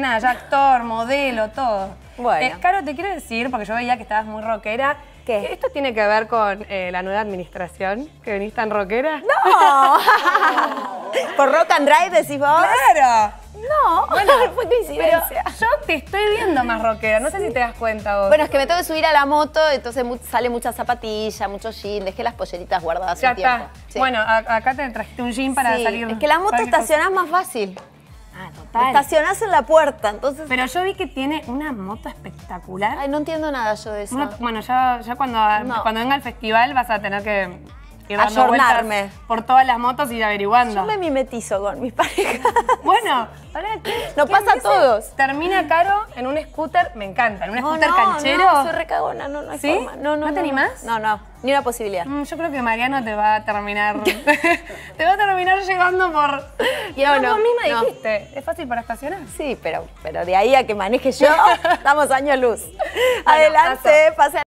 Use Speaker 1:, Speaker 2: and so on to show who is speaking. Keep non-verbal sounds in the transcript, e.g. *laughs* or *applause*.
Speaker 1: Nada, ya actor, modelo, todo. Bueno. Eh, Caro, te quiero decir, porque yo veía que estabas muy rockera. ¿Qué? ¿Esto tiene que ver con eh, la nueva administración? ¿Que venís tan rockera? ¡No! *laughs* ¿Por Rock and Drive decís vos? ¡Claro! No, bueno, *laughs* fue coincidencia. Pero yo te estoy viendo más rockera, no sé si te das cuenta vos. Bueno, es que me tengo que subir a la moto,
Speaker 2: entonces sale mucha zapatilla, mucho jean, dejé las polleritas guardadas un tiempo. Bueno,
Speaker 1: acá te trajiste un jean para salir. Es que la moto estacionás más fácil. Estacionás en la puerta, entonces... Pero yo vi que tiene una moto espectacular. Ay, no entiendo nada yo de eso. bueno, ya, ya cuando, ah, cuando venga el festival vas a tener que ayornarme por todas las motos y averiguando. Yo me mimetizo con mis parejas. Bueno,
Speaker 3: nos no pasa a todos.
Speaker 1: Termina caro en un scooter, me encanta, en un scooter no, canchero. No, soy recagona,
Speaker 3: no, no hay ¿Sí? forma. No, no, ¿No te No,
Speaker 1: no, ni una posibilidad. Mm, yo creo que Mariano te va a terminar. *laughs* te va a terminar llegando por. Y no, no, vos misma dijiste. ¿Es fácil para estacionar? Sí, pero, pero
Speaker 2: de ahí a que maneje yo, damos *laughs* años luz. Adelante, pasa.